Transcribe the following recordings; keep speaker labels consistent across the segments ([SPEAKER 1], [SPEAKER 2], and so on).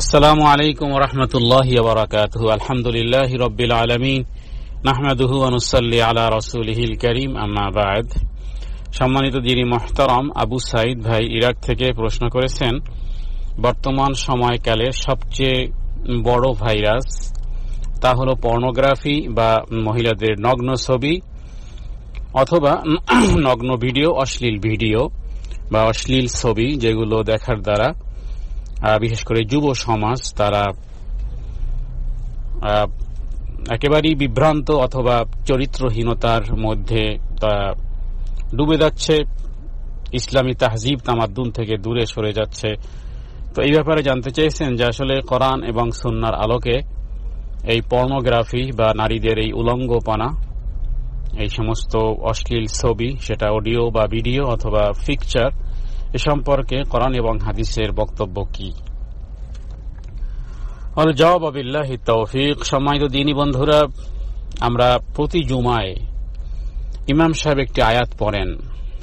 [SPEAKER 1] আসসালামু আলাইকুম রহমতুল্লাহি বারাকাতুহু আলহামদুলিল্লাহি রব্বিল আলামিন নাহমাদুহু ওয়া নুসাল্লি আলা রাসূলিহিল কারীম আম্মা বাদ সম্মানিত দিনী মহতারম আবু সাইদ ভাই ইরাক থেকে প্রশ্ন করেছেন বর্তমান সময়কালে সবচেয়ে বড় ভাইরাস তা হল পর্নোগ্রাফি বা মহিলাদের নগ্ন ছবি অথবা নগ্ন ভিডিও অশ্লীল ভিডিও বা অশ্লীল ছবি যেগুলো দেখার দ্বারা বিশেষ করে যুব সমাজ তারা একেবারেই বিভ্রান্ত অথবা চরিত্রহীনতার মধ্যে ডুবে যাচ্ছে ইসলামী তাহজিব তামাদ্দুন থেকে দূরে সরে যাচ্ছে তো এই ব্যাপারে জানতে চেয়েছেন যে আসলে কোরআন এবং সুন্নার আলোকে এই পর্নোগ্রাফি বা নারীদের এই উলঙ্গপনা এই সমস্ত অশ্লীল ছবি সেটা অডিও বা ভিডিও অথবা পিকচার এ সম্পর্কে করান এবং হাদিসের বক্তব্য কি জবাব তৌফিক সময় দিনী বন্ধুরা আমরা প্রতি জুমায় ইমাম সাহেব একটি আয়াত পড়েন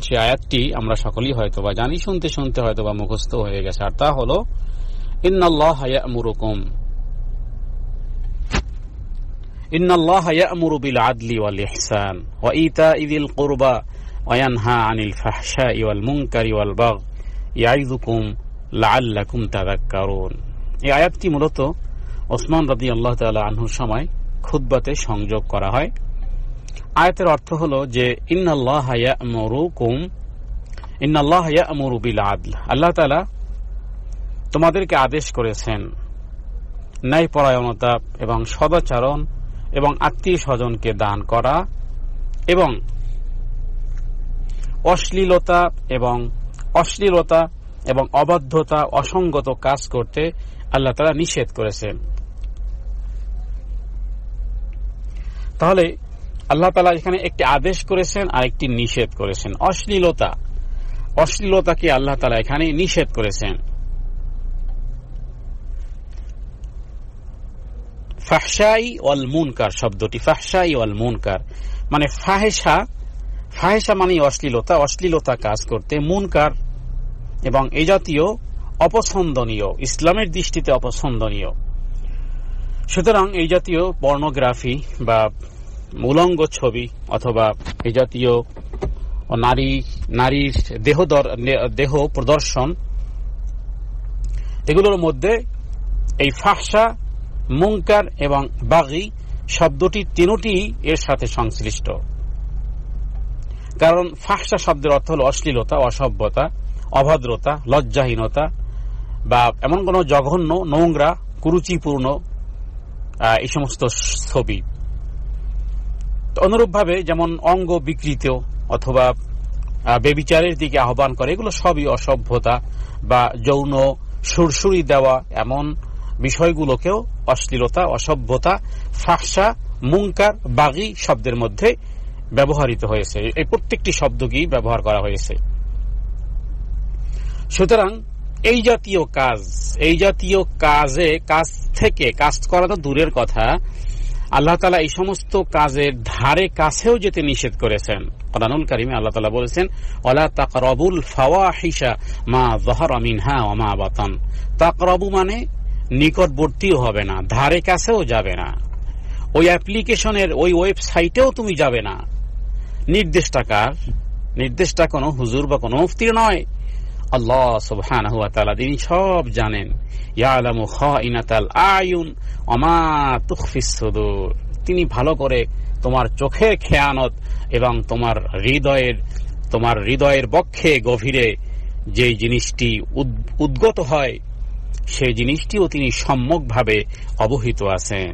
[SPEAKER 1] সে আয়াতটি আমরা সকলেই হয়তো বা জানি শুনতে শুনতে হয়তো বা মুখস্থ হয়ে গেছে আর তা হল ইন্নআল্লাহ হায়া মুরুকুম ان الله يأمر بالعدل والإحسان وإيتاء ذي القربى وينهى عن الفحشاء والمنكر والبغي يعظكم لعلكم تذكرون এই আয়াতটি মূলত ওসমান রাদি আল্লাহ আনহুর সময় খুদ্বাতে সংযোগ করা হয় আয়াতের অর্থ হল যে ইন্নাল্লাহ আল্লাহ তোমাদেরকে আদেশ করেছেন ন্যায় পরায়ণতা এবং সদাচরণ এবং আত্মীয় স্বজনকে দান করা এবং অশ্লীলতা এবং অশ্লীলতা এবং অবাধ্যতা অসঙ্গত কাজ করতে আল্লাহ তারা নিষেধ করেছেন তাহলে আল্লাহ তালা এখানে একটি আদেশ করেছেন আর একটি নিষেধ করেছেন অশ্লীলতা অশ্লীলতাকে আল্লাহ তালা এখানে নিষেধ করেছেন ফাহসাই ওয়াল মুনকার শব্দটি ফাহসাই ওয়াল মুনকার মানে ফাহেসা ফাহেসা মানে অশ্লীলতা অশ্লীলতা কাজ করতে মুনকার এবং এ জাতীয় অপছন্দনীয় ইসলামের দৃষ্টিতে অপছন্দনীয় সুতরাং এই জাতীয় পর্নোগ্রাফি বা উলঙ্গ ছবি অথবা এই জাতীয় নারী নারীর দেহ দেহ প্রদর্শন এগুলোর মধ্যে এই ফাহসা মুঙ্কার এবং বাগি শব্দটি তিনটি এর সাথে সংশ্লিষ্ট কারণ ফাঁসা শব্দের অর্থ হল অশ্লীলতা অসভ্যতা অভদ্রতা লজ্জাহীনতা বা এমন কোনো জঘন্য নোংরা কুরুচিপূর্ণ এই সমস্ত ছবি অনুরূপভাবে যেমন অঙ্গ বিকৃত অথবা বেবিচারের দিকে আহ্বান করে এগুলো সবই অসভ্যতা বা যৌন সুরসুরি দেওয়া এমন বিষয়গুলোকেও অশ্লীলতা অসভ্যতা ফাঁসা মুঙ্কার বাগি শব্দের মধ্যে ব্যবহৃত হয়েছে এই প্রত্যেকটি শব্দকেই ব্যবহার করা হয়েছে সুতরাং এই জাতীয় কাজ এই জাতীয় কাজে কাজ থেকে কাজ করা তো দূরের কথা আল্লাহ তালা এই সমস্ত কাজের ধারে কাছেও যেতে নিষেধ করেছেন কদানুল কারিমে আল্লাহ তালা বলেছেন অলা তাকরবুল হিসা মা জহর মিনহা ওমা বাতন তাকরবু মানে নিকটবর্তীও হবে না ধারে কাছেও যাবে না ওই অ্যাপ্লিকেশনের ওই ওয়েবসাইটেও তুমি যাবে না নির্দেশটা কার নির্দেশটা কোনো হুজুর বা কোনো মুফতির নয় আল্লাহ সুবহান হুয়া তালা তিনি সব জানেন ইয়ালামু খাইনাতাল আয়ুন অমা তুখফিস তিনি ভালো করে তোমার চোখের খেয়ানত এবং তোমার হৃদয়ের তোমার হৃদয়ের বক্ষে গভীরে যেই জিনিসটি উদ্গত হয় সেই জিনিসটিও তিনি সম্যকভাবে অবহিত আছেন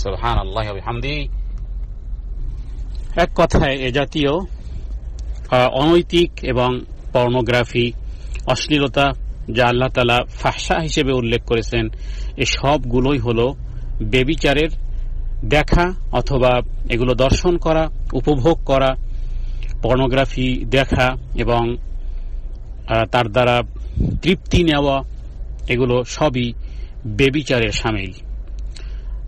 [SPEAKER 1] সোহান আল্লাহ হামদি এক কথায় এ জাতীয় অনৈতিক এবং পর্নোগ্রাফি অশ্লীলতা যা আল্লাহ তালা ফাঁসা হিসেবে উল্লেখ করেছেন এ সবগুলোই হল বেবিচারের দেখা অথবা এগুলো দর্শন করা উপভোগ করা পর্নোগ্রাফি দেখা এবং তার দ্বারা তৃপ্তি নেওয়া এগুলো সবই বেবিচারের সামিল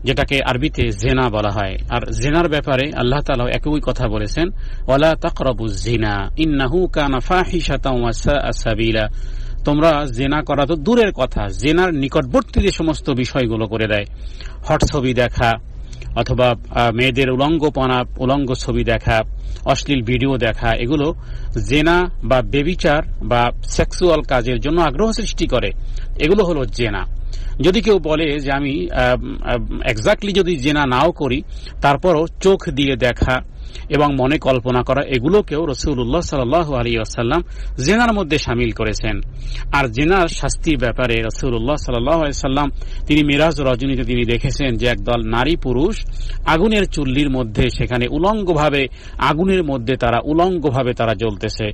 [SPEAKER 1] যেটাকে আরবিতে জেনা বলা হয় আর জেনার ব্যাপারে আল্লাহ তালা একই কথা বলেছেন ওয়ালা তাকরবু জিনা ইন্নাহু কানা ফাহিসাবিলা তোমরা জেনা করা তো দূরের কথা জেনার নিকটবর্তী যে সমস্ত বিষয়গুলো করে দেয় হট ছবি দেখা অথবা মেয়েদের উলঙ্গপনা উলঙ্গ ছবি দেখা অশ্লীল ভিডিও দেখা এগুলো জেনা বা বেবিচার বা সেক্সুয়াল কাজের জন্য আগ্রহ সৃষ্টি করে এগুলো হলো জেনা যদি কেউ বলে যে আমি এক্স্যাক্টলি যদি জেনা নাও করি তারপরও চোখ দিয়ে দেখা এবং মনে কল্পনা করা এগুলোকেও রসুল্লাহ সাল আলী আসাল্লাম জেনার মধ্যে সামিল করেছেন আর জেনার শাস্তি ব্যাপারে রসুল্লাহ সাল্লাম তিনি মিরাজ রজনীতে তিনি দেখেছেন যে একদল নারী পুরুষ আগুনের চুল্লির মধ্যে সেখানে উলঙ্গভাবে আগুনের মধ্যে তারা উলঙ্গভাবে তারা জ্বলতেছে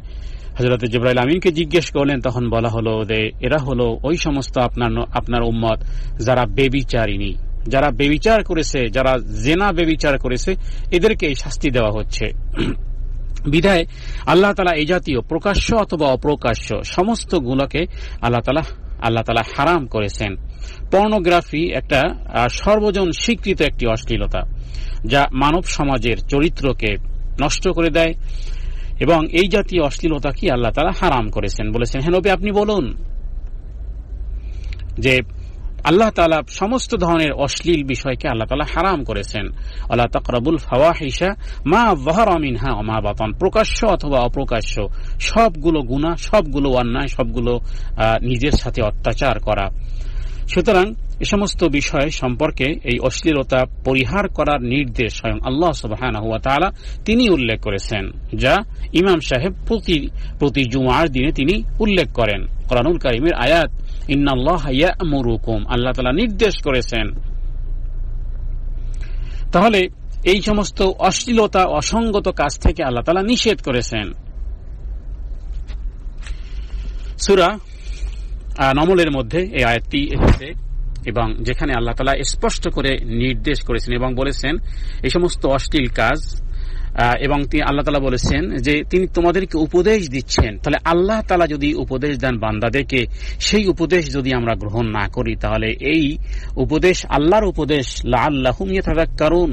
[SPEAKER 1] হজরত জিব্রাইল আমিনকে জিজ্ঞেস করলেন তখন বলা হলো যে এরা হলো ওই সমস্ত আপনার আপনার উম্মত যারা বেবিচারিণী যারা বেবিচার করেছে যারা জেনা বেবিচার করেছে এদেরকে শাস্তি দেওয়া হচ্ছে বিধায় আল্লাহ তালা এই জাতীয় প্রকাশ্য অথবা অপ্রকাশ্য সমস্ত গুণকে আল্লাহ তালা আল্লাহ তালা হারাম করেছেন পর্নোগ্রাফি একটা সর্বজন স্বীকৃত একটি অশ্লীলতা যা মানব সমাজের চরিত্রকে নষ্ট করে দেয় এবং এই জাতীয় অশ্লীলতা কি আল্লাহ তালা হারাম করেছেন বলেছেন হেনবি হ্যাঁ আপনি বলুন যে আল্লাহ তালা সমস্ত ধরনের অশ্লীল বিষয়কে আল্লাহ তালা হারাম করেছেন আল্লাহ তকরাবুল হিসা মা অমিন হা অমা বাতন প্রকাশ্য অথবা অপ্রকাশ্য সবগুলো গুণা সবগুলো অন্যায় সবগুলো নিজের সাথে অত্যাচার করা সুতরাং এ সমস্ত বিষয় সম্পর্কে এই অশ্লীলতা পরিহার করার নির্দেশ স্বয়ং আল্লাহ সুবাহ হুয়া তিনি উল্লেখ করেছেন যা ইমাম সাহেব প্রতি প্রতি জুমার দিনে তিনি উল্লেখ করেন করানুল করিমের আয়াত ইন্নাল্লাহ আল্লাহ তালা নির্দেশ করেছেন তাহলে এই সমস্ত অশ্লীলতা অসঙ্গত কাজ থেকে আল্লাহ তালা নিষেধ করেছেন সুরা নমলের মধ্যে এই আয়াতটি এসেছে এবং যেখানে আল্লাহ তালা স্পষ্ট করে নির্দেশ করেছেন এবং বলেছেন এই সমস্ত অশ্লীল কাজ এবং তিনি আল্লাহ তালা বলেছেন যে তিনি তোমাদেরকে উপদেশ দিচ্ছেন তাহলে আল্লাহ তালা যদি উপদেশ দেন বান্দাদেরকে সেই উপদেশ যদি আমরা গ্রহণ না করি তাহলে এই উপদেশ আল্লাহর উপদেশ লা থাকার কারণ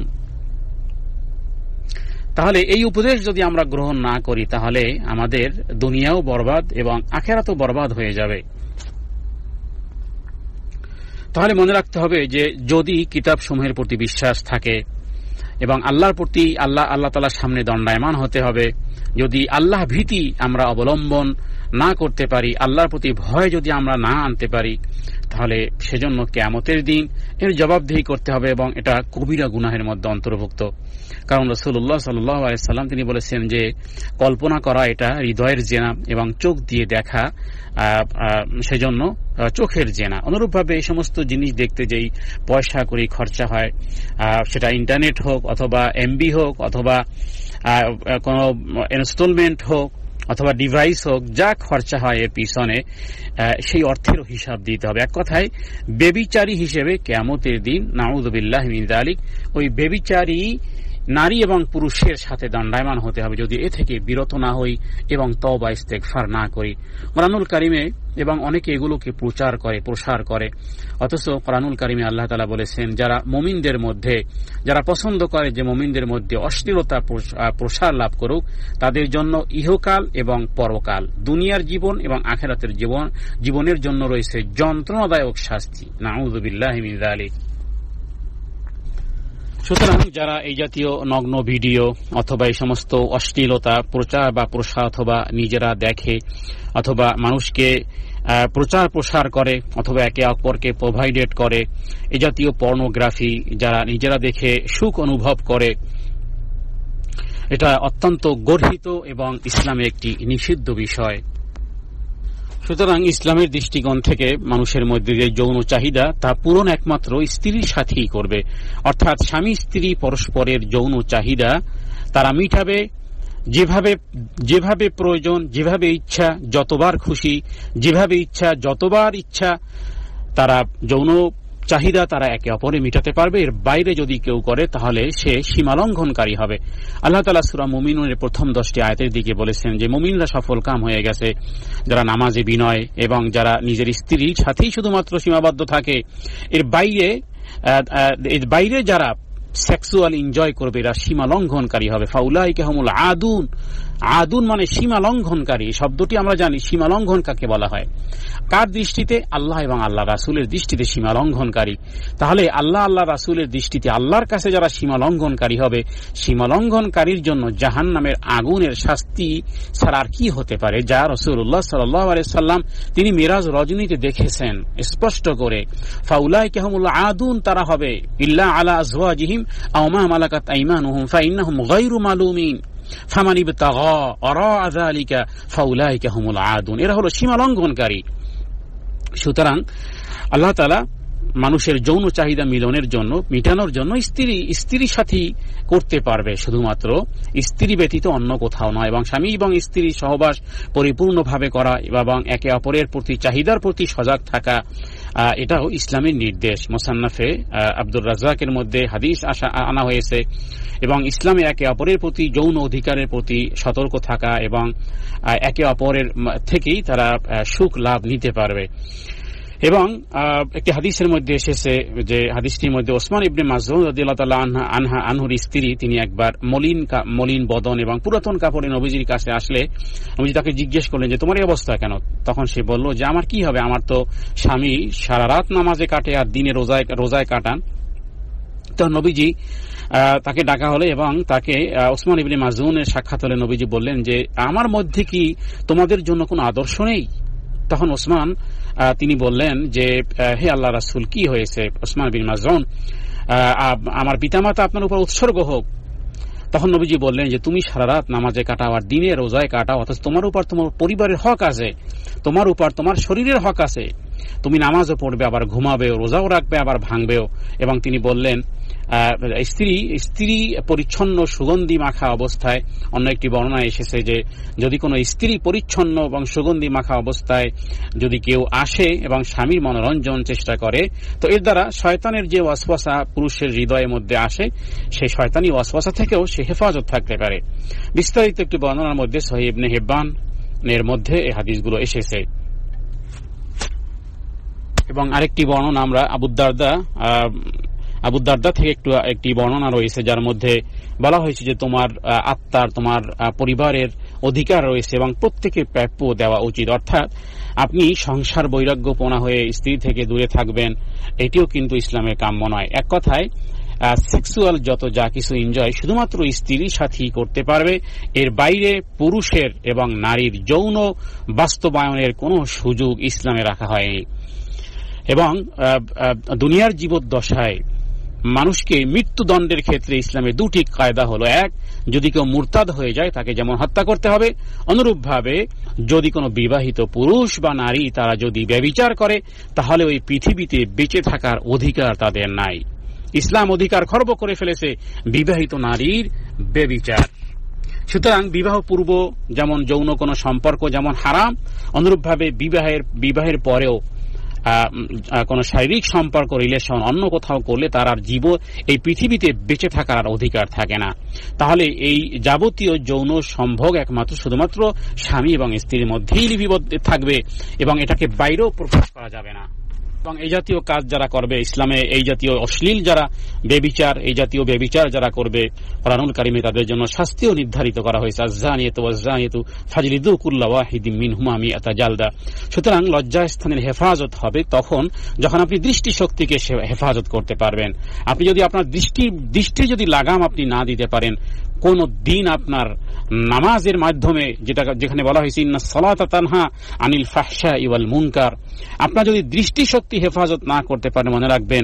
[SPEAKER 1] তাহলে এই উপদেশ যদি আমরা গ্রহণ না করি তাহলে আমাদের দুনিয়াও বরবাদ এবং আখেরাতও বরবাদ হয়ে যাবে তাহলে মনে রাখতে হবে যে যদি কিতাবসমূহের প্রতি বিশ্বাস থাকে এবং আল্লাহর প্রতি আল্লাহ আল্লাহ তালার সামনে দণ্ডায়মান হতে হবে যদি আল্লাহ ভীতি আমরা অবলম্বন না করতে পারি আল্লাহর প্রতি ভয় যদি আমরা না আনতে পারি তাহলে সেজন্য কেয়ামতের দিন এর জবাবদেহি করতে হবে এবং এটা কবিরা গুনাহের মধ্যে অন্তর্ভুক্ত কারণ রসুল্লাহ সাল্লাম তিনি বলেছেন যে কল্পনা করা এটা হৃদয়ের জেনা এবং চোখ দিয়ে দেখা সেজন্য চোখের জেনা অনুরূপভাবে এই সমস্ত জিনিস দেখতে যেই পয়সা করি খরচা হয় সেটা ইন্টারনেট হোক অথবা এমবি হোক অথবা কোনো ইনস্টলমেন্ট হোক অথবা ডিভাইস হোক যা খরচা হয় এর পিছনে সেই অর্থের হিসাব দিতে হবে এক কথায় বেবিচারী হিসেবে কেমতের দিন নাউদুবিল্লাহ মিন আলিক ওই বেবিচারী নারী এবং পুরুষের সাথে দণ্ডায়মান হতে হবে যদি এ থেকে বিরত না হই এবং তবা ইস্তেকফার না করি কোরআনুল কারিমে এবং অনেকে এগুলোকে প্রচার করে প্রসার করে অথচ কোরআনুল কারিমে আল্লাহ তালা বলেছেন যারা মমিনদের মধ্যে যারা পছন্দ করে যে মমিনদের মধ্যে অশ্লীলতা প্রসার লাভ করুক তাদের জন্য ইহকাল এবং পরকাল দুনিয়ার জীবন এবং আখেরাতের জীবন জীবনের জন্য রয়েছে যন্ত্রণাদায়ক শাস্তি নাউজুবিল্লাহ আলী সুতরাং যারা এই জাতীয় নগ্ন ভিডিও অথবা এই সমস্ত অশ্লীলতা প্রচার বা প্রসার অথবা নিজেরা দেখে অথবা মানুষকে প্রচার প্রসার করে অথবা একে অপরকে প্রোভাইডেড করে এ জাতীয় পর্নোগ্রাফি যারা নিজেরা দেখে সুখ অনুভব করে এটা অত্যন্ত গর্হিত এবং ইসলামে একটি নিষিদ্ধ বিষয় সুতরাং ইসলামের দৃষ্টিকোণ থেকে মানুষের মধ্যে যে যৌন চাহিদা তা পূরণ একমাত্র স্ত্রীর সাথেই করবে অর্থাৎ স্বামী স্ত্রী পরস্পরের যৌন চাহিদা তারা মিটাবে যেভাবে যেভাবে প্রয়োজন যেভাবে ইচ্ছা যতবার খুশি যেভাবে ইচ্ছা যতবার ইচ্ছা তারা যৌন চাহিদা তারা একে অপরে মিটাতে পারবে এর বাইরে যদি কেউ করে তাহলে সে সীমালঙ্ঘনকারী হবে আল্লাহ তালা সুরা মুমিনের প্রথম দশটি আয়তের দিকে বলেছেন যে মুমিনরা সফল কাম হয়ে গেছে যারা নামাজে বিনয় এবং যারা নিজের স্ত্রীর সাথেই শুধুমাত্র সীমাবদ্ধ থাকে এর বাইরে এর বাইরে যারা সেক্সুয়াল এনজয় করবে এরা সীমা লঙ্ঘনকারী হবে ফাউলাই কেহমুল আদুন আদুন মানে সীমা লঙ্ঘনকারী শব্দটি আমরা জানি সীমা লঙ্ঘন কাকে বলা হয় কার দৃষ্টিতে আল্লাহ এবং আল্লাহ রাসুলের দৃষ্টিতে সীমা লঙ্ঘনকারী তাহলে আল্লাহ আল্লাহ রাসুলের দৃষ্টিতে আল্লাহর কাছে যারা সীমা লঙ্ঘনকারী হবে সীমা লঙ্ঘনকারীর জন্য জাহান নামের আগুনের শাস্তি ছাড়া আর কি হতে পারে যা রসুল্লাহ সাল্লাম তিনি মিরাজ রজনীতে দেখেছেন স্পষ্ট করে ফাউলাই কেহমুল্লা আদুন তারা হবে ইল্লা আলা আজওয়াজিহিম আওমা মালাকাত আইমান হুম ফাইন্নাহুম গাইরু মালুমিন ফামানি আদুন এরা হলো সীমা লঙ্ঘনকারী সুতরাং আল্লাহ তালা মানুষের যৌন চাহিদা মিলনের জন্য মিটানোর জন্য স্ত্রী স্ত্রীর সাথী করতে পারবে শুধুমাত্র স্ত্রী ব্যতীত অন্য কোথাও নয় এবং স্বামী এবং স্ত্রী সহবাস পরিপূর্ণভাবে করা এবং একে অপরের প্রতি চাহিদার প্রতি সজাগ থাকা এটাও ইসলামের নির্দেশ মোসান্নাফে আব্দুর রাজ্জাকের মধ্যে হাদিস আসা আনা হয়েছে এবং ইসলামে একে অপরের প্রতি যৌন অধিকারের প্রতি সতর্ক থাকা এবং একে অপরের থেকেই তারা সুখ লাভ নিতে পারবে এবং একটি হাদিসের মধ্যে এসেছে যে হাদিসটির মধ্যে ওসমান ইবনে মাজুদ আনহা আনহা আনহুর স্ত্রী তিনি একবার মলিন মলিন বদন এবং পুরাতন কাপড়ে নবীজির কাছে আসলে নবীজি তাকে জিজ্ঞেস করলেন যে তোমার এই অবস্থা কেন তখন সে বলল যে আমার কি হবে আমার তো স্বামী সারা রাত নামাজে কাটে আর দিনে রোজায় রোজায় কাটান তো নবীজি তাকে ডাকা হলে এবং তাকে ওসমান ইবনে মাজরুনের সাক্ষাৎ হলে নবীজি বললেন যে আমার মধ্যে কি তোমাদের জন্য কোনো আদর্শ নেই তখন ওসমান তিনি বললেন যে হে আল্লাহ রাসুল কি হয়েছে ওসমান বিন মাজন আমার পিতামাতা আপনার উপর উৎসর্গ হোক তখন নবীজি বললেন যে তুমি সারা রাত নামাজে কাটাও আর দিনে রোজায় কাটাও অথচ তোমার উপর তোমার পরিবারের হক আছে তোমার উপর তোমার শরীরের হক আছে তুমি নামাজও পড়বে আবার ঘুমাবেও রোজাও রাখবে আবার ভাঙবেও এবং তিনি বললেন স্ত্রী স্ত্রী পরিচ্ছন্ন সুগন্ধি মাখা অবস্থায় অন্য একটি বর্ণনায় এসেছে যে যদি কোনো স্ত্রী পরিচ্ছন্ন এবং সুগন্ধি মাখা অবস্থায় যদি কেউ আসে এবং স্বামীর মনোরঞ্জন চেষ্টা করে তো এর দ্বারা শয়তানের যে ওয়াসপাসা পুরুষের হৃদয়ের মধ্যে আসে সেই শয়তানি ওয়াসপাসা থেকেও সে হেফাজত থাকতে পারে বিস্তারিত একটি বর্ণনার মধ্যে সহিব হেব্বান এর মধ্যে এই হাদিসগুলো এসেছে এবং আরেকটি বর্ণনা আমরা আবুদ্দারদা আবু থেকে একটু একটি বর্ণনা রয়েছে যার মধ্যে বলা হয়েছে যে তোমার আত্মার তোমার পরিবারের অধিকার রয়েছে এবং প্রত্যেকের প্রাপ্য দেওয়া উচিত অর্থাৎ আপনি সংসার বৈরাগ্যপনা হয়ে স্ত্রী থেকে দূরে থাকবেন এটিও কিন্তু ইসলামের কাম্য নয় এক কথায় সেক্সুয়াল যত যা কিছু এনজয় শুধুমাত্র স্ত্রীর সাথেই করতে পারবে এর বাইরে পুরুষের এবং নারীর যৌন বাস্তবায়নের কোনো সুযোগ ইসলামে রাখা হয়নি এবং দুনিয়ার জীবদ্দশায় মানুষকে মৃত্যুদণ্ডের ক্ষেত্রে ইসলামের দুটি কায়দা হলো এক যদি কেউ মুরতাদ হয়ে যায় তাকে যেমন হত্যা করতে হবে অনুরূপভাবে যদি কোনো বিবাহিত পুরুষ বা নারী তারা যদি ব্যবিচার করে তাহলে ওই পৃথিবীতে বেঁচে থাকার অধিকার তাদের নাই ইসলাম অধিকার খর্ব করে ফেলেছে বিবাহিত নারীর ব্যবিচার সুতরাং বিবাহ পূর্ব যেমন যৌন কোনো সম্পর্ক যেমন হারাম অনুরূপভাবে বিবাহের বিবাহের পরেও কোনো শারীরিক সম্পর্ক রিলেশন অন্য কোথাও করলে তার আর জীব এই পৃথিবীতে বেঁচে থাকার আর অধিকার থাকে না তাহলে এই যাবতীয় যৌন সম্ভোগ একমাত্র শুধুমাত্র স্বামী এবং স্ত্রীর মধ্যেই লিপিবদ্ধ থাকবে এবং এটাকে বাইরেও প্রকাশ করা যাবে না এবং এই জাতীয় কাজ যারা করবে ইসলামে এই জাতীয় অশ্লীল যারা বেবিচার এই জাতীয় বেবিচার যারা করবে ফরানুল কারিমে তাদের জন্য শাস্তিও নির্ধারিত করা হয়েছে জালদা সুতরাং লজ্জা স্থানের হেফাজত হবে তখন যখন আপনি দৃষ্টি শক্তিকে হেফাজত করতে পারবেন আপনি যদি আপনার দৃষ্টি দৃষ্টি যদি লাগাম আপনি না দিতে পারেন কোন দিন আপনার নামাজের মাধ্যমে যেটা যেখানে বলা হয়েছে ইন্না সলাতা তানহা আনিল ফাহসা ইওয়াল মুনকার আপনার যদি দৃষ্টিশক্তি হেফাজত না করতে পারেন মনে রাখবেন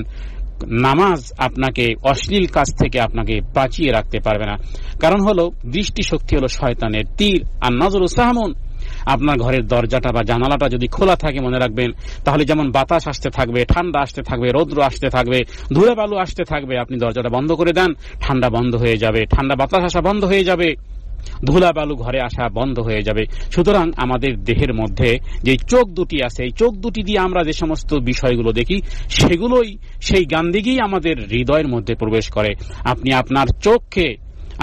[SPEAKER 1] নামাজ আপনাকে অশ্লীল কাজ থেকে আপনাকে বাঁচিয়ে রাখতে পারবে না কারণ হলো দৃষ্টিশক্তি হলো শয়তানের তীর আর নজর সাহামুন আপনার ঘরের দরজাটা বা জানালাটা যদি খোলা থাকে মনে রাখবেন তাহলে যেমন বাতাস আসতে থাকবে ঠান্ডা আসতে থাকবে রৌদ্র আসতে থাকবে ধুলাবালু আসতে থাকবে আপনি দরজাটা বন্ধ করে দেন ঠান্ডা বন্ধ হয়ে যাবে ঠান্ডা বাতাস আসা বন্ধ হয়ে যাবে ধুলা বালু ঘরে আসা বন্ধ হয়ে যাবে সুতরাং আমাদের দেহের মধ্যে যে চোখ দুটি আছে এই চোখ দুটি দিয়ে আমরা যে সমস্ত বিষয়গুলো দেখি সেগুলোই সেই গান্ধীগিই আমাদের হৃদয়ের মধ্যে প্রবেশ করে আপনি আপনার চোখকে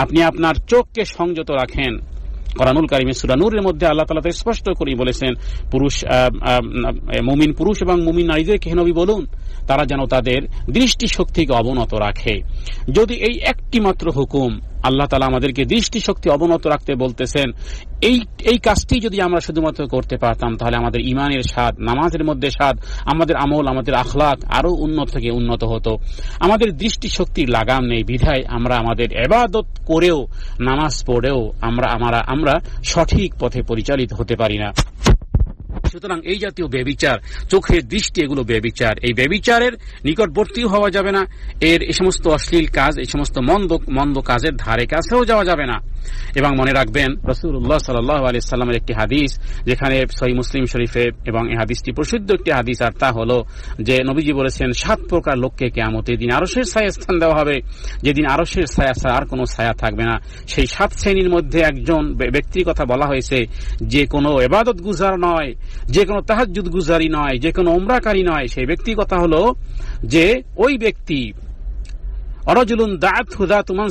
[SPEAKER 1] আপনি আপনার চোখকে সংযত রাখেন করানুল কারিমে সুরানুরের মধ্যে আল্লাহ তালা স্পষ্ট করে বলেছেন পুরুষ মুমিন পুরুষ এবং মুমিন নারীদের কেহনবী বলুন তারা যেন তাদের দৃষ্টিশক্তিকে অবনত রাখে যদি এই একটি মাত্র হুকুম আল্লাহ তালা আমাদেরকে দৃষ্টিশক্তি অবনত রাখতে বলতেছেন এই এই কাজটি যদি আমরা শুধুমাত্র করতে পারতাম তাহলে আমাদের ইমানের স্বাদ নামাজের মধ্যে স্বাদ আমাদের আমল আমাদের আখলাক আরও উন্নত থেকে উন্নত হতো আমাদের দৃষ্টিশক্তির লাগাম নেই বিধায় আমরা আমাদের এবাদত করেও নামাজ পড়েও আমরা আমরা আমরা সঠিক পথে পরিচালিত হতে পারি না সুতরাং এই জাতীয় ব্যবিচার চোখের দৃষ্টি এগুলো ব্যবিচার এই ব্যবিচারের নিকটবর্তীও হওয়া যাবে না এর এই সমস্ত অশ্লীল কাজ এই সমস্ত মন্দ মন্দ কাজের ধারে কাছেও যাওয়া যাবে না এবং মনে রাখবেন রসুল্লাহ সাল্লাহ আলি সাল্লামের একটি হাদিস যেখানে সই মুসলিম শরীফে এবং এই হাদিসটি প্রসিদ্ধ একটি হাদিস আর তা হল যে নবীজি বলেছেন সাত প্রকার লোককে কেয়ামতে দিন আরসের ছায়া স্থান দেওয়া হবে যেদিন আরসের ছায়া ছাড়া আর কোনো ছায়া থাকবে না সেই সাত শ্রেণীর মধ্যে একজন ব্যক্তির কথা বলা হয়েছে যে কোনো এবাদত গুজার নয় যে কোনো তাহাজুদ গুজারি নয় যে কোনো ওমরাকারী নয় সেই ব্যক্তি কথা হলো যে ওই ব্যক্তি অরজুলুন হুদা তুমান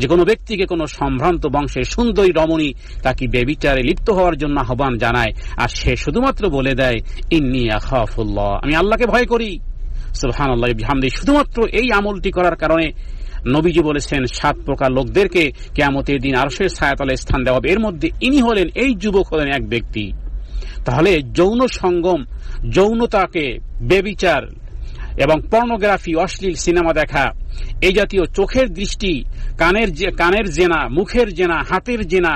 [SPEAKER 1] যে কোনো ব্যক্তিকে কোনো সম্ভ্রান্ত বংশের সুন্দরী রমণী তাকে বেবিচারে লিপ্ত হওয়ার জন্য আহ্বান জানায় আর সে শুধুমাত্র বলে দেয় ইন্নি আহাফুল্লাহ আমি আল্লাহকে ভয় করি সুবহানাল্লাহ শুধুমাত্র এই আমলটি করার কারণে নবীজি বলেছেন সাত প্রকার লোকদেরকে কেয়ামতের দিন আরশের ছায়াতলে স্থান দেওয়া হবে এর মধ্যে ইনি হলেন এই যুবক হলেন এক ব্যক্তি তাহলে যৌন সঙ্গম যৌনতাকে বেবিচার এবং পর্নোগ্রাফি অশ্লীল সিনেমা দেখা এই জাতীয় চোখের দৃষ্টি কানের কানের জেনা মুখের জেনা হাতের জেনা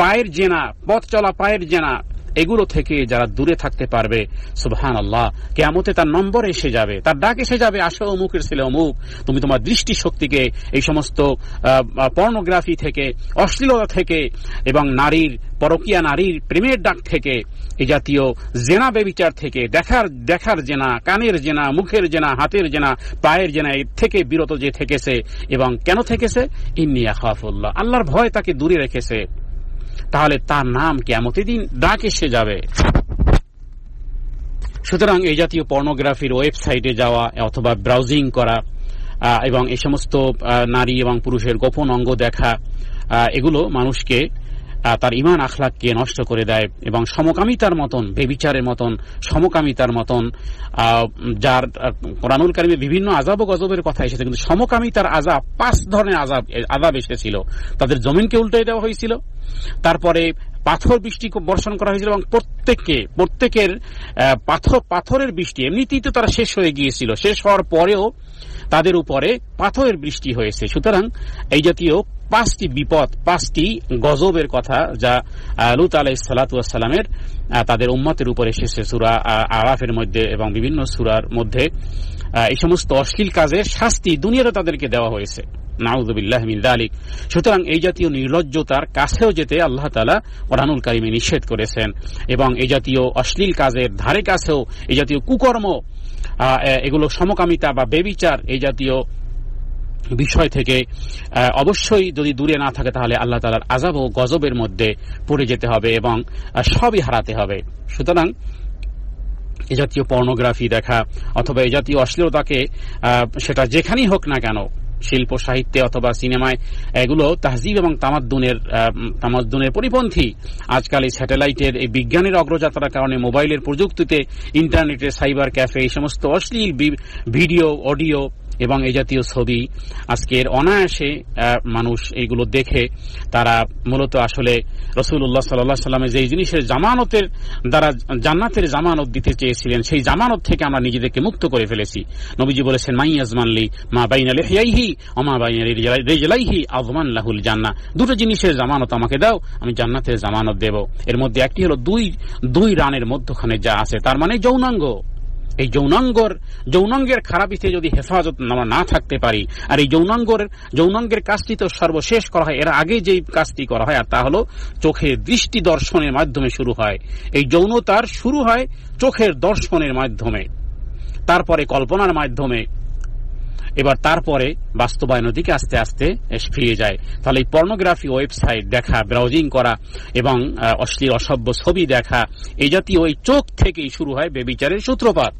[SPEAKER 1] পায়ের জেনা পথ চলা পায়ের জেনা এগুলো থেকে যারা দূরে থাকতে পারবে সুবহান আল্লাহ কেয়ামতে তার নম্বর এসে যাবে তার ডাক এসে যাবে আসো অমুকের ছেলে অমুক তুমি তোমার দৃষ্টি শক্তিকে এই সমস্ত পর্নোগ্রাফি থেকে অশ্লীলতা থেকে এবং নারীর পরকিয়া নারীর প্রেমের ডাক থেকে এ জাতীয় জেনা বেবিচার থেকে দেখার দেখার জেনা কানের জেনা মুখের জেনা হাতের জেনা পায়ের জেনা এর থেকে বিরত যে থেকেছে এবং কেন থেকেছে ইন্নি খাফুল্লাহ আল্লাহর ভয় তাকে দূরে রেখেছে তাহলে তার নাম কেমতি দিন ডাক এসে যাবে সুতরাং এই জাতীয় পর্নোগ্রাফির ওয়েবসাইটে যাওয়া অথবা ব্রাউজিং করা এবং এ সমস্ত নারী এবং পুরুষের গোপন অঙ্গ দেখা এগুলো মানুষকে তার ইমান আখলাককে নষ্ট করে দেয় এবং সমকামিতার মতন বেবিচারের মতন সমকামিতার মতন যার কোরআনুল কারিমে বিভিন্ন আজাব ও গজবের কথা এসেছে কিন্তু সমকামিতার আজাব পাঁচ ধরনের আজাব আজাব এসেছিল তাদের জমিনকে উল্টাই দেওয়া হয়েছিল তারপরে পাথর বৃষ্টি বর্ষণ করা হয়েছিল এবং প্রত্যেককে প্রত্যেকের পাথর পাথরের বৃষ্টি এমনিতেই তো তারা শেষ হয়ে গিয়েছিল শেষ হওয়ার পরেও তাদের উপরে পাথরের বৃষ্টি হয়েছে সুতরাং এই জাতীয় পাঁচটি বিপদ পাঁচটি গজবের কথা যা লুত আলাই সালাতামের তাদের উম্মতের উপর এসেছে সুরা আরাফের মধ্যে এবং বিভিন্ন সুরার মধ্যে এই সমস্ত অশ্লীল কাজের শাস্তি দুনিয়াতে তাদেরকে দেওয়া হয়েছে সুতরাং এই জাতীয় নির্লজ্জতার কাছেও যেতে আল্লাহ তালা ওরানুল কারিমে নিষেধ করেছেন এবং এই জাতীয় অশ্লীল কাজের ধারে কাছেও এই জাতীয় কুকর্ম এগুলো সমকামিতা বা বেবিচার এই জাতীয় বিষয় থেকে অবশ্যই যদি দূরে না থাকে তাহলে আল্লাহ তালার আজাব ও গজবের মধ্যে পড়ে যেতে হবে এবং সবই হারাতে হবে সুতরাং এ জাতীয় পর্নোগ্রাফি দেখা অথবা এ জাতীয় অশ্লীলতাকে সেটা যেখানেই হোক না কেন শিল্প সাহিত্যে অথবা সিনেমায় এগুলো তাহজিব এবং তামাদ্দুনের তামাদ্দুনের পরিপন্থী আজকাল এই স্যাটেলাইটের এই বিজ্ঞানের অগ্রযাত্রার কারণে মোবাইলের প্রযুক্তিতে ইন্টারনেটের সাইবার ক্যাফে এই সমস্ত অশ্লীল ভিডিও অডিও এবং এই জাতীয় ছবি আজকের অনায়াসে মানুষ এইগুলো দেখে তারা মূলত আসলে রসুল উল্লাহ সাল্লামে যেই জিনিসের জামানতের দ্বারা জান্নাতের জামানত দিতে চেয়েছিলেন সেই জামানত থেকে আমরা নিজেদেরকে মুক্ত করে ফেলেছি নবীজি বলেছেন আজমানলি মা বাইনা লেহিয়াইহি অমা বাইনা রেজলাইহি আজমান লাহুল জান্না দুটো জিনিসের জামানত আমাকে দাও আমি জান্নাতের জামানত দেব এর মধ্যে একটি হলো দুই দুই রানের মধ্যখানে যা আছে তার মানে যৌনাঙ্গ এই যৌনাঙ্গর যৌনাঙ্গের খারাপিতে যদি হেফাজত না থাকতে পারি আর এই যৌনাঙ্গের যৌনাঙ্গের কাজটি তো সর্বশেষ করা হয় এর আগে যেই কাজটি করা হয় আর তা হলো চোখে দৃষ্টি দর্শনের মাধ্যমে শুরু হয় এই যৌনতার শুরু হয় চোখের দর্শনের মাধ্যমে তারপরে কল্পনার মাধ্যমে এবার তারপরে বাস্তবায়নের দিকে আস্তে আস্তে ফিরে যায় তাহলে এই পর্নোগ্রাফি ওয়েবসাইট দেখা ব্রাউজিং করা এবং অশ্লীল অসভ্য ছবি দেখা এই জাতীয় ওই চোখ থেকেই শুরু হয় বেবিচারের সূত্রপাত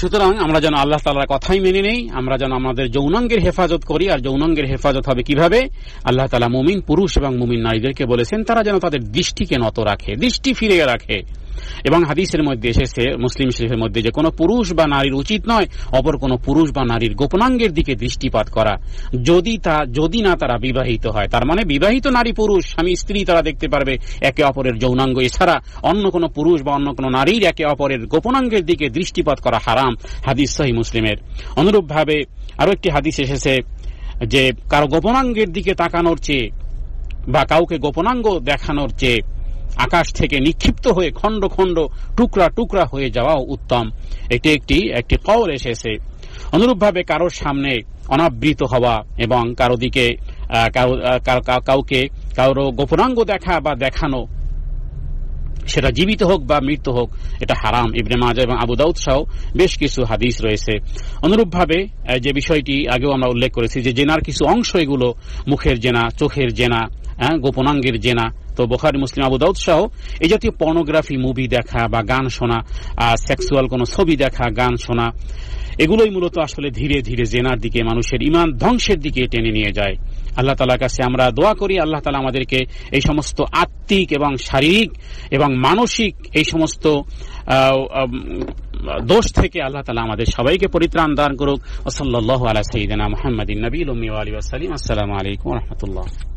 [SPEAKER 1] সুতরাং আমরা যেন আল্লাহ তালার কথাই মেনে নেই আমরা যেন আমাদের যৌনাঙ্গের হেফাজত করি আর যৌনাঙ্গের হেফাজত হবে কিভাবে আল্লাহ তালা মুমিন পুরুষ এবং মুমিন নারীদেরকে বলেছেন তারা যেন তাদের দৃষ্টিকে নত রাখে দৃষ্টি ফিরিয়ে রাখে এবং হাদিসের মধ্যে এসেছে মুসলিম শরীফের মধ্যে যে কোনো পুরুষ বা নারীর উচিত নয় অপর কোনো পুরুষ বা নারীর গোপনাঙ্গের দিকে দৃষ্টিপাত করা যদি তা যদি না তারা বিবাহিত হয় তার মানে বিবাহিত নারী পুরুষ স্বামী স্ত্রী তারা দেখতে পারবে একে অপরের যৌনাঙ্গ এছাড়া অন্য কোনো পুরুষ বা অন্য কোনো নারীর একে অপরের গোপনাঙ্গের দিকে দৃষ্টিপাত করা হারাম হাদিস সহি মুসলিমের অনুরূপভাবে আরও একটি হাদিস এসেছে যে কারো গোপনাঙ্গের দিকে তাকানোর চেয়ে বা কাউকে গোপনাঙ্গ দেখানোর চেয়ে আকাশ থেকে নিক্ষিপ্ত হয়ে খণ্ড খণ্ড টুকরা টুকরা হয়ে যাওয়াও উত্তম এটি একটি একটি কওল এসেছে অনুরূপভাবে কারোর সামনে অনাবৃত হওয়া এবং কারো দিকে কাউকে কারো গোপনাঙ্গ দেখা বা দেখানো সেটা জীবিত হোক বা মৃত্যু হোক এটা হারাম ইবনে মাজা এবং আবু দাউদ শাহ বেশ কিছু হাদিস রয়েছে অনুরূপভাবে যে বিষয়টি আগেও আমরা উল্লেখ করেছি যে জেনার কিছু অংশ এগুলো মুখের জেনা চোখের জেনা গোপনাঙ্গের জেনা তো বোখারি মুসলিম আবু দাউদ শাহ এই জাতীয় পর্নোগ্রাফি মুভি দেখা বা গান শোনা আর সেক্সুয়াল কোনো ছবি দেখা গান শোনা এগুলোই মূলত আসলে ধীরে ধীরে জেনার দিকে মানুষের ইমান ধ্বংসের দিকে টেনে নিয়ে যায় আল্লাহ তালার কাছে আমরা দোয়া করি আল্লাহ তালা আমাদেরকে এই সমস্ত আত্মিক এবং শারীরিক এবং মানসিক এই সমস্ত দোষ থেকে আল্লাহ তালা আমাদের সবাইকে পরিত্রাণ দান করুক ওসল্লাহ আলাহ সঈদিনা মোহাম্মদিন নবী আলী আসসালাম আলাইকুম রহমতুল্লাহ